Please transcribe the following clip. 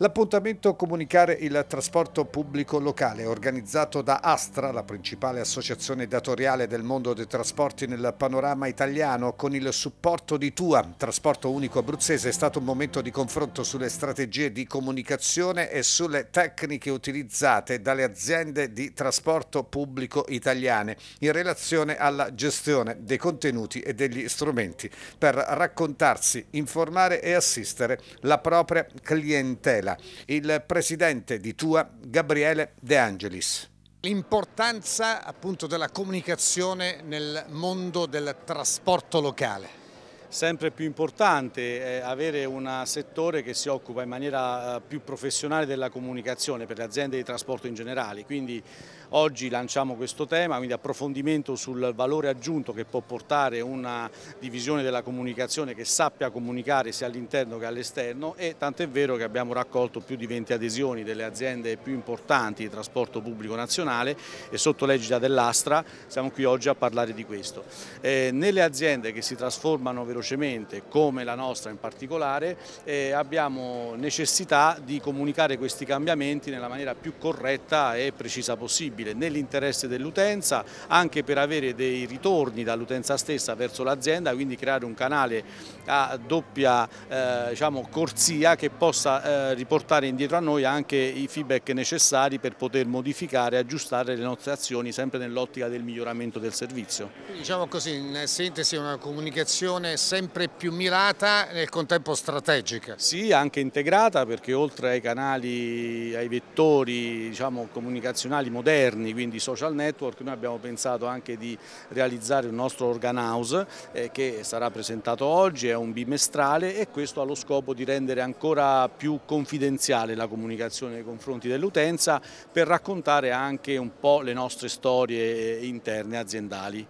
L'appuntamento Comunicare il trasporto pubblico locale, organizzato da Astra, la principale associazione datoriale del mondo dei trasporti nel panorama italiano, con il supporto di Tua, Trasporto Unico Abruzzese, è stato un momento di confronto sulle strategie di comunicazione e sulle tecniche utilizzate dalle aziende di trasporto pubblico italiane in relazione alla gestione dei contenuti e degli strumenti per raccontarsi, informare e assistere la propria clientela tutela. Il presidente di Tua, Gabriele De Angelis. L'importanza appunto della comunicazione nel mondo del trasporto locale sempre più importante avere un settore che si occupa in maniera eh, più professionale della comunicazione per le aziende di trasporto in generale, quindi oggi lanciamo questo tema, quindi approfondimento sul valore aggiunto che può portare una divisione della comunicazione che sappia comunicare sia all'interno che all'esterno e tanto è vero che abbiamo raccolto più di 20 adesioni delle aziende più importanti di trasporto pubblico nazionale e sotto l'egida dell'Astra siamo qui oggi a parlare di questo. Eh, nelle aziende che si trasformano velocemente velocemente, come la nostra in particolare, eh, abbiamo necessità di comunicare questi cambiamenti nella maniera più corretta e precisa possibile, nell'interesse dell'utenza, anche per avere dei ritorni dall'utenza stessa verso l'azienda, quindi creare un canale a doppia eh, diciamo, corsia che possa eh, riportare indietro a noi anche i feedback necessari per poter modificare e aggiustare le nostre azioni sempre nell'ottica del miglioramento del servizio. Diciamo così, in sintesi una comunicazione sempre più mirata e nel contempo strategica. Sì, anche integrata perché oltre ai canali, ai vettori diciamo, comunicazionali moderni, quindi social network, noi abbiamo pensato anche di realizzare il nostro organ house eh, che sarà presentato oggi, è un bimestrale e questo ha lo scopo di rendere ancora più confidenziale la comunicazione nei confronti dell'utenza per raccontare anche un po' le nostre storie eh, interne aziendali.